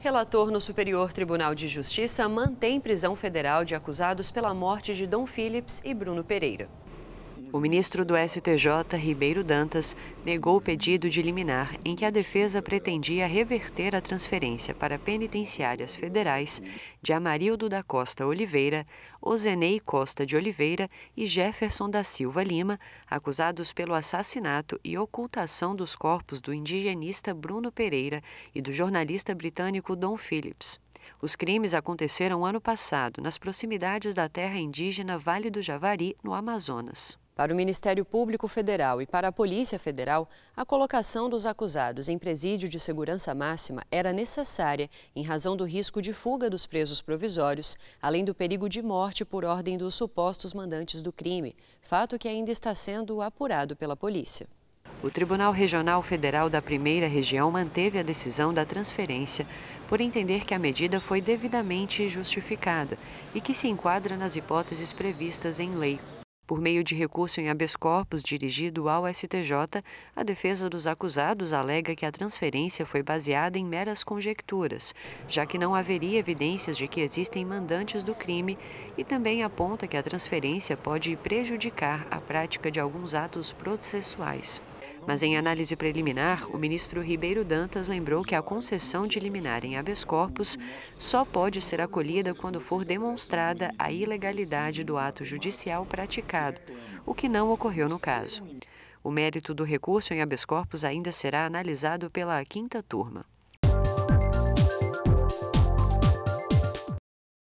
Relator no Superior Tribunal de Justiça mantém prisão federal de acusados pela morte de Dom Phillips e Bruno Pereira. O ministro do STJ, Ribeiro Dantas, negou o pedido de liminar em que a defesa pretendia reverter a transferência para penitenciárias federais de Amarildo da Costa Oliveira, Ozenei Costa de Oliveira e Jefferson da Silva Lima, acusados pelo assassinato e ocultação dos corpos do indigenista Bruno Pereira e do jornalista britânico Don Phillips. Os crimes aconteceram ano passado, nas proximidades da terra indígena Vale do Javari, no Amazonas. Para o Ministério Público Federal e para a Polícia Federal, a colocação dos acusados em presídio de segurança máxima era necessária em razão do risco de fuga dos presos provisórios, além do perigo de morte por ordem dos supostos mandantes do crime, fato que ainda está sendo apurado pela polícia. O Tribunal Regional Federal da Primeira Região manteve a decisão da transferência por entender que a medida foi devidamente justificada e que se enquadra nas hipóteses previstas em lei. Por meio de recurso em habeas corpus dirigido ao STJ, a defesa dos acusados alega que a transferência foi baseada em meras conjecturas, já que não haveria evidências de que existem mandantes do crime, e também aponta que a transferência pode prejudicar a prática de alguns atos processuais. Mas em análise preliminar, o ministro Ribeiro Dantas lembrou que a concessão de liminar em habeas corpus só pode ser acolhida quando for demonstrada a ilegalidade do ato judicial praticado, o que não ocorreu no caso. O mérito do recurso em habeas corpus ainda será analisado pela quinta turma.